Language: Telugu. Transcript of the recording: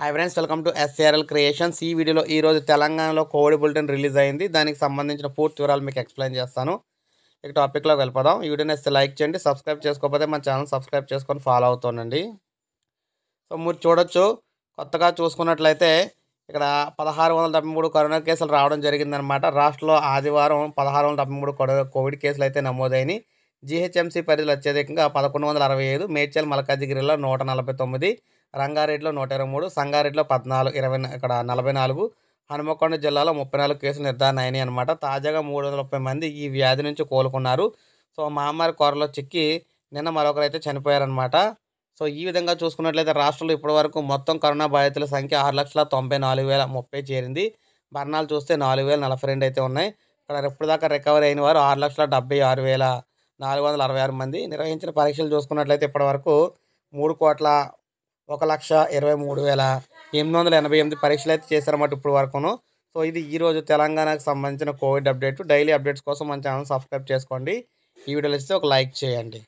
hi friends welcome to SRL creations ఈ వీడియోలో ఈరోజు తెలంగాణలో కోవిడ్ బులెటిన్ రిలీజ్ అయింది దానికి సంబంధించిన పూర్తి వివరాలు మీకు ఎక్స్ప్లెయిన్ చేస్తాను ఇక టాపిక్లో వెళ్ళిపోదాం ఈ వీడియోని ఇస్తే లైక్ చేయండి సబ్స్క్రైబ్ చేసుకోకపోతే మన ఛానల్ సబ్స్క్రైబ్ చేసుకొని ఫాలో అవుతానండి సో మీరు చూడొచ్చు కొత్తగా చూసుకున్నట్లయితే ఇక్కడ పదహారు వందల డెబ్బై మూడు కరోనా కేసులు రావడం జరిగిందనమాట రాష్ట్రంలో ఆదివారం పదహారు వందల డెబ్బై మూడు కోవిడ్ కేసులు అయితే నమోదైనవి జీహెచ్ఎంసీ పరిధిలో అత్యధికంగా పదకొండు వందల అరవై ఐదు మేడ్చల్ మలకాజిగిరిలో నూట నలభై తొమ్మిది రంగారెడ్డిలో నూట ఇరవై మూడు సంగారెడ్డిలో పద్నాలుగు ఇరవై ఇక్కడ నలభై నాలుగు హనుమకొండ జిల్లాలో ముప్పై నాలుగు కేసులు నిర్ధారణ అయినాయి అనమాట తాజాగా మూడు వందల ముప్పై మంది ఈ వ్యాధి నుంచి కోలుకున్నారు సో మహమ్మారి కోరలో చిక్కి నిన్న మరొకరు అయితే చనిపోయారనమాట సో ఈ విధంగా చూసుకున్నట్లయితే రాష్ట్రంలో ఇప్పటివరకు మొత్తం కరోనా బాధితుల సంఖ్య ఆరు లక్షల తొంభై నాలుగు వేల ముప్పై చేరింది మరణాలు చూస్తే నాలుగు వేల నలభై రెండు అయితే ఉన్నాయి ఇక్కడ ఇప్పటిదాకా రికవరీ అయిన వారు ఆరు లక్షల డెబ్బై ఆరు వేల నాలుగు వందల అరవై ఆరు మంది నిర్వహించిన పరీక్షలు చూసుకున్నట్లయితే ఇప్పటివరకు మూడు కోట్ల ఒక లక్ష ఇరవై మూడు వేల ఎనిమిది వందల ఎనభై ఎనిమిది పరీక్షలు అయితే చేశారన్నమాట ఇప్పుడు వరకును సో ఇది ఈరోజు తెలంగాణకు సంబంధించిన కోవిడ్ అప్డేట్ డైలీ అప్డేట్స్ కోసం మన ఛానల్ సబ్స్క్రైబ్ చేసుకోండి ఈ వీడియోలు ఇస్తే ఒక లైక్ చేయండి